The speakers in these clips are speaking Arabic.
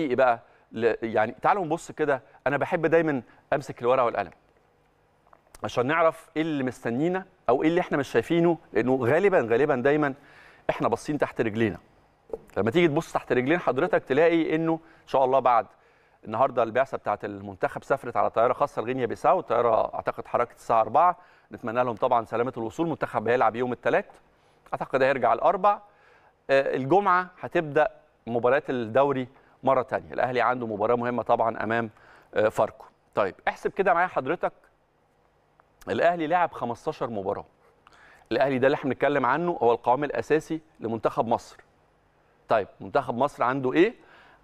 ايه بقى يعني تعالوا نبص كده انا بحب دايما امسك الورقه والقلم عشان نعرف ايه اللي مستنينا او ايه اللي احنا مش شايفينه لانه غالبا غالبا دايما احنا باصين تحت رجلينا لما تيجي تبص تحت رجلين حضرتك تلاقي انه ان شاء الله بعد النهارده البعثه بتاعه المنتخب سافرت على طياره خاصه لغينيا بيساو الطياره اعتقد حركت الساعه 4 نتمنى لهم طبعا سلامه الوصول المنتخب هيلعب يوم الثلاث اعتقد هيرجع الاربع آه، الجمعه هتبدا مباريات الدوري مره ثانيه الاهلي عنده مباراه مهمه طبعا امام آه، فاركو طيب احسب كده معايا حضرتك الاهلي لعب 15 مباراه الاهلي ده اللي احنا بنتكلم عنه هو القوام الاساسي لمنتخب مصر طيب منتخب مصر عنده ايه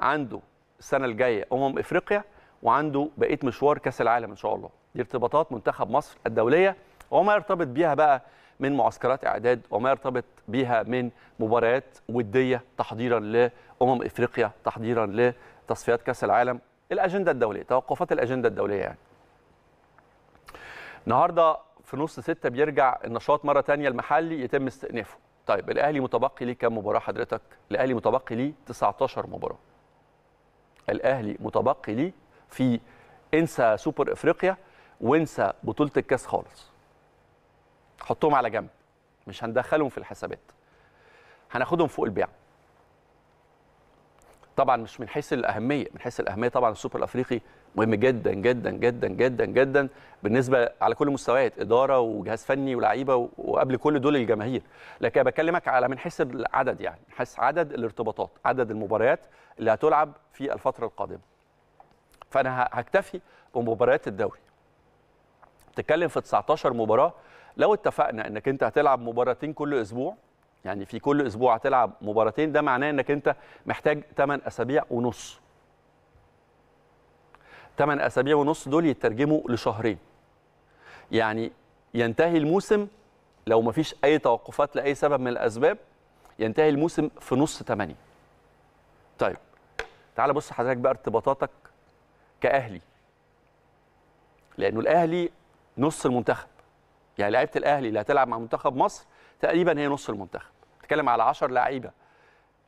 عنده السنه الجايه امم افريقيا وعنده بقيه مشوار كاس العالم ان شاء الله دي ارتباطات منتخب مصر الدوليه وما يرتبط بيها بقى من معسكرات اعداد وما يرتبط بها من مباريات وديه تحضيرا لامم افريقيا تحضيرا لتصفيات كاس العالم الاجنده الدوليه توقفات الاجنده الدوليه يعني النهارده في نص ستة بيرجع النشاط مره ثانيه المحلي يتم استئنافه طيب الاهلي متبقي ليه كام مباراه حضرتك الاهلي متبقي ليه 19 مباراه الاهلي متبقي ليه في انسى سوبر افريقيا وانسى بطوله الكاس خالص حطهم على جنب مش هندخلهم في الحسابات هناخدهم فوق البيع طبعا مش من حيث الاهميه من حيث الاهميه طبعا السوبر الافريقي مهم جدا جدا جدا جدا جدا بالنسبه على كل المستويات اداره وجهاز فني ولاعيبه وقبل كل دول الجماهير لكن بكلمك على من حيث العدد يعني من حيث عدد الارتباطات عدد المباريات اللي هتلعب في الفتره القادمه فانا هكتفي بمباريات الدوري تتكلم في 19 مباراه لو اتفقنا انك انت هتلعب مباراتين كل اسبوع يعني في كل اسبوع هتلعب مباراتين ده معناه انك انت محتاج 8 اسابيع ونص 8 اسابيع ونص دول يترجموا لشهرين يعني ينتهي الموسم لو ما فيش اي توقفات لاي سبب من الاسباب ينتهي الموسم في نص 8 طيب تعال بص حضرتك بقى ارتباطاتك كاهلي لانه الاهلي نص المنتخب يعني لعيبه الاهلي اللي هتلعب مع منتخب مصر تقريبا هي نص المنتخب بتتكلم على 10 لعيبه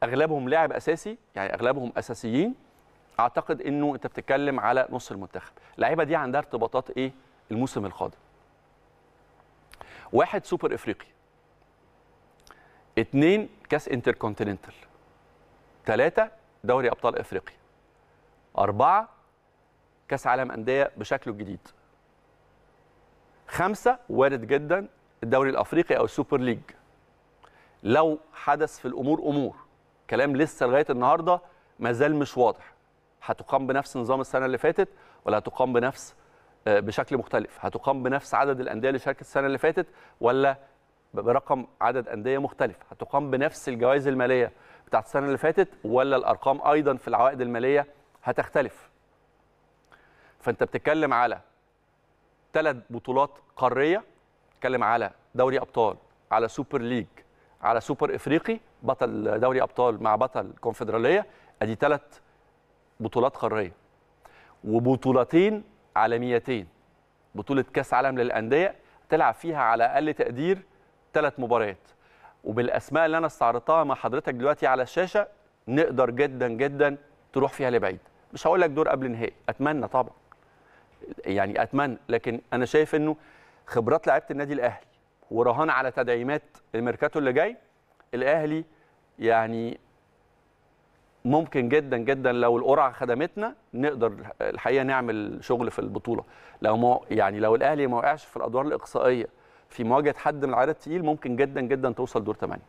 اغلبهم لاعب اساسي يعني اغلبهم اساسيين اعتقد انه انت بتتكلم على نص المنتخب اللعيبه دي عندها ارتباطات ايه الموسم القادم واحد سوبر افريقي اثنين كاس انتركونتيننتال ثلاثة دوري ابطال افريقيا أربعة كاس عالم أندية بشكله الجديد خمسه وارد جدا الدوري الافريقي او السوبر ليج لو حدث في الامور امور كلام لسه لغايه النهارده ما زال مش واضح هتقام بنفس نظام السنه اللي فاتت ولا هتقام بنفس آه، بشكل مختلف هتقام بنفس عدد الانديه اللي شاركت السنه اللي فاتت ولا برقم عدد انديه مختلف هتقام بنفس الجوائز الماليه بتاعت السنه اللي فاتت ولا الارقام ايضا في العوائد الماليه هتختلف فانت بتتكلم على ثلاث بطولات قاريه اتكلم على دوري ابطال على سوبر ليج على سوبر افريقي بطل دوري ابطال مع بطل كونفدراليه ادي ثلاث بطولات قاريه وبطولتين عالميتين بطوله كاس عالم للانديه تلعب فيها على اقل تقدير ثلاث مباريات وبالاسماء اللي انا استعرضتها مع حضرتك دلوقتي على الشاشه نقدر جدا جدا تروح فيها لبعيد مش هقول لك دور قبل نهائي اتمنى طبعا يعني اتمنى لكن انا شايف انه خبرات لعيبه النادي الاهلي ورهان على تدعيمات الميركاتو اللي جاي الاهلي يعني ممكن جدا جدا لو القرعه خدمتنا نقدر الحقيقه نعمل شغل في البطوله لو ما يعني لو الاهلي ما وقعش في الادوار الاقصائيه في مواجهه حد من العدد الثقيل ممكن جدا جدا توصل دور 8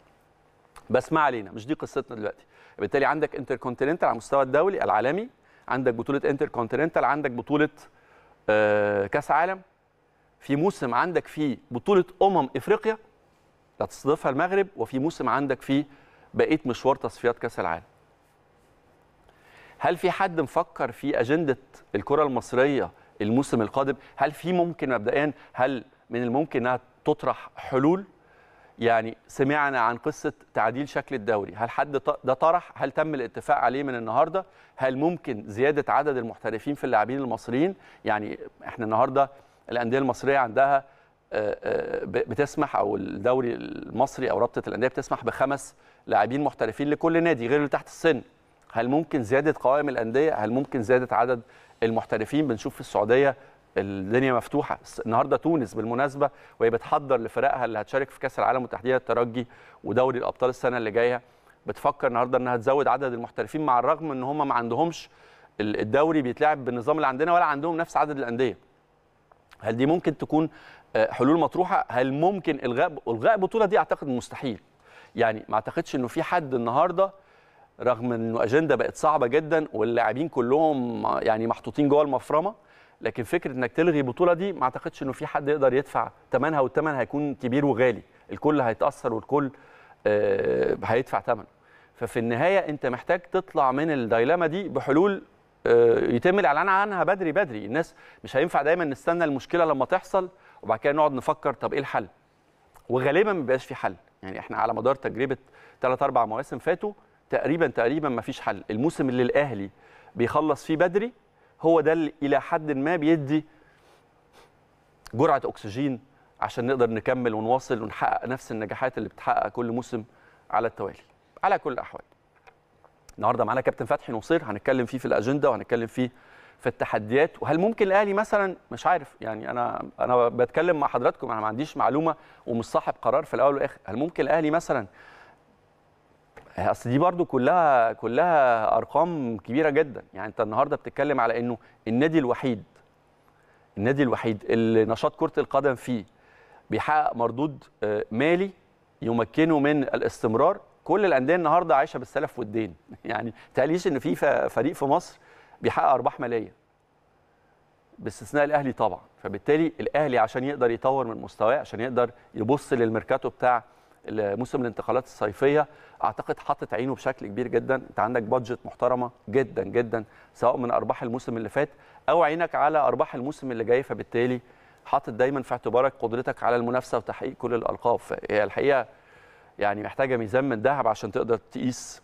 بس ما علينا مش دي قصتنا دلوقتي بالتالي عندك انتر كونتيننتال على المستوى الدولي العالمي عندك بطوله انتر كونتيننتال عندك بطوله آه، كاس عالم في موسم عندك فيه بطوله امم افريقيا تستضيفها هتستضيفها المغرب وفي موسم عندك فيه بقيه مشوار تصفيات كاس العالم هل في حد مفكر في اجنده الكره المصريه الموسم القادم هل في ممكن مبدئيا هل من الممكن انها تطرح حلول يعني سمعنا عن قصه تعديل شكل الدوري هل حد ده طرح هل تم الاتفاق عليه من النهارده هل ممكن زياده عدد المحترفين في اللاعبين المصريين يعني احنا النهارده الانديه المصريه عندها آه، آه، بتسمح او الدوري المصري او رابطه الانديه بتسمح بخمس لاعبين محترفين لكل نادي غير اللي تحت السن هل ممكن زياده قوائم الانديه هل ممكن زياده عدد المحترفين بنشوف في السعوديه الدنيا مفتوحه النهارده تونس بالمناسبه وهي بتحضر لفرقها اللي هتشارك في كاس العالم وتحديدا الترجي ودوري الابطال السنه اللي جايه بتفكر النهارده انها تزود عدد المحترفين مع الرغم ان هم ما عندهمش الدوري بيتلعب بالنظام اللي عندنا ولا عندهم نفس عدد الانديه هل دي ممكن تكون آه، حلول مطروحه هل ممكن الغاء الغاء البطوله دي اعتقد مستحيل يعني ما اعتقدش انه في حد النهارده رغم انه اجنده بقت صعبه جدا واللاعبين كلهم آه، يعني محطوطين جوه المفرمه لكن فكره انك تلغي البطوله دي ما اعتقدش انه في حد يقدر يدفع ثمنها والثمن هيكون كبير وغالي الكل هيتاثر والكل آه هيدفع ثمنه ففي النهايه انت محتاج تطلع من الدايلاما دي بحلول آه يتم الاعلان عنها بدري بدري الناس مش هينفع دايما نستنى المشكله لما تحصل وبعد كده نقعد نفكر طب ايه الحل وغالبا ما بيبقاش في حل يعني احنا على مدار تجربه ثلاث اربع مواسم فاتوا تقريبا تقريبا ما فيش حل الموسم اللي الاهلي بيخلص فيه بدري هو ده اللي الى حد ما بيدي جرعه اكسجين عشان نقدر نكمل ونواصل ونحقق نفس النجاحات اللي بتحقق كل موسم على التوالي على كل الاحوال النهارده معانا كابتن فتحي نصير هنتكلم فيه في الاجنده وهنتكلم فيه في التحديات وهل ممكن الاهلي مثلا مش عارف يعني انا انا بتكلم مع حضراتكم انا ما عنديش معلومه ومش صاحب قرار في الاول والاخر هل ممكن الاهلي مثلا آه، اصل دي برضو كلها كلها ارقام كبيره جدا يعني انت النهارده بتتكلم على انه النادي الوحيد النادي الوحيد اللي نشاط كره القدم فيه بيحقق مردود آه، مالي يمكنه من الاستمرار كل الانديه النهارده عايشه بالسلف والدين يعني تقليش ان في فريق في مصر بيحقق ارباح ماليه باستثناء الاهلي طبعا فبالتالي الاهلي عشان يقدر يطور من مستواه عشان يقدر يبص للميركاتو بتاع موسم الانتقالات الصيفيه اعتقد حطت عينه بشكل كبير جدا انت عندك بادجت محترمه جدا جدا سواء من ارباح الموسم اللي فات او عينك على ارباح الموسم اللي جاي فبالتالي حاطط دايما في اعتبارك قدرتك على المنافسه وتحقيق كل الالقاب هي الحقيقه يعني محتاجه ميزان من ذهب عشان تقدر تقيس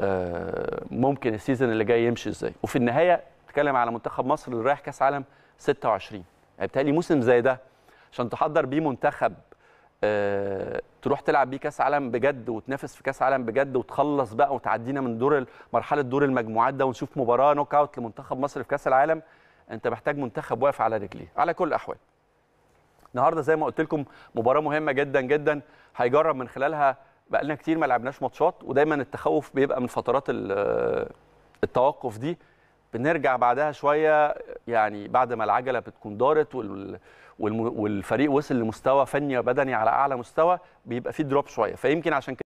آه، ممكن السيزون اللي جاي يمشي ازاي وفي النهايه بتتكلم على منتخب مصر اللي رايح كاس عالم 26 يعني بالتالي موسم زي ده عشان تحضر بيه منتخب آه، تروح تلعب بيه كاس عالم بجد وتنافس في كاس عالم بجد وتخلص بقى وتعدينا من دور مرحله دور المجموعات ده ونشوف مباراه نوك اوت لمنتخب مصر في كاس العالم انت محتاج منتخب واقف على رجليه على كل الاحوال النهارده زي ما قلت لكم مباراه مهمه جدا جدا هيجرب من خلالها بقى لنا كتير ما لعبناش ماتشات ودايما التخوف بيبقى من فترات آه، التوقف دي بنرجع بعدها شويه يعني بعد ما العجله بتكون دارت والفريق وصل لمستوى فني وبدني على اعلى مستوى بيبقى فيه دروب شويه فيمكن عشان كده